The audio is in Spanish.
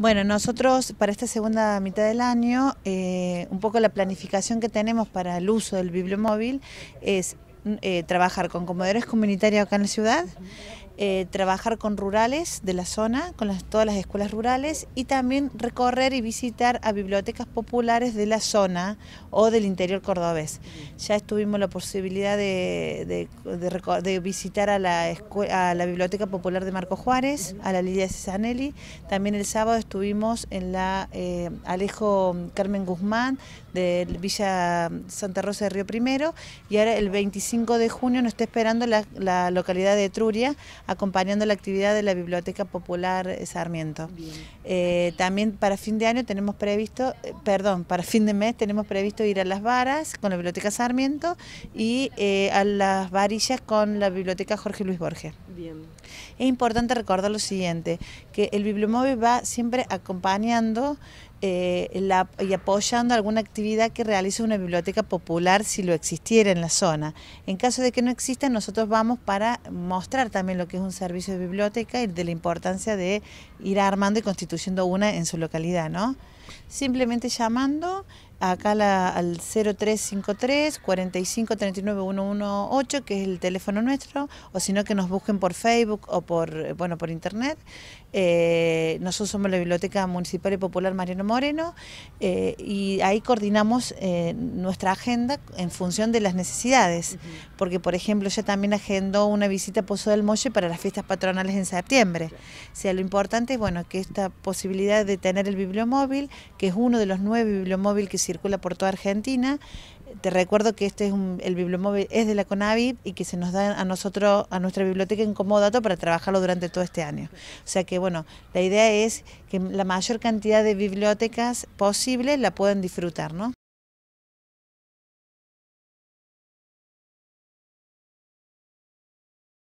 Bueno, nosotros para esta segunda mitad del año, eh, un poco la planificación que tenemos para el uso del bibliomóvil es eh, trabajar con comedores comunitarios acá en la ciudad, eh, trabajar con rurales de la zona, con todas las escuelas rurales y también recorrer y visitar a bibliotecas populares de la zona o del interior cordobés. Ya estuvimos la posibilidad de, visitar a la, a la Biblioteca Popular de Marco Juárez, a la Lidia Cesanelli. También el sábado estuvimos en la eh, Alejo Carmen Guzmán de Villa Santa Rosa de Río Primero y ahora el 25 de junio nos está esperando la, la localidad de Etruria acompañando la actividad de la Biblioteca Popular eh, Sarmiento. Eh, también para fin de año tenemos previsto, eh, perdón, para fin de mes tenemos previsto ir a las varas con la Biblioteca Sarmiento y a las varillas con la Biblioteca Jorge Luis Borges. Es importante recordar lo siguiente, que el bibliomóvil va siempre acompañando eh, la, y apoyando alguna actividad que realice una biblioteca popular si lo existiera en la zona. En caso de que no exista, nosotros vamos para mostrar también lo que es un servicio de biblioteca y de la importancia de ir armando y constituyendo una en su localidad, ¿no? Simplemente llamando, acá al 0353 45 39 que es el teléfono nuestro, o si no que nos busquen por Facebook o por, eh, bueno, por internet. Eh, nosotros somos la Biblioteca Municipal y Popular Mariano Moreno eh, y ahí coordinamos nuestra agenda en función de las necesidades, porque por ejemplo ya también agendó una visita a Pozo del Molle para las fiestas patronales en septiembre. O sea, lo importante es bueno, que esta posibilidad de tener el bibliomóvil, que es uno de los nueve bibliomóviles que se circula por toda Argentina. Te recuerdo que este es un, el bibliomóvil es de la CONAVI y que se nos da a nosotros, a nuestra biblioteca en comodato para trabajarlo durante todo este año. O sea que bueno, la idea es que la mayor cantidad de bibliotecas posible la puedan disfrutar, ¿no?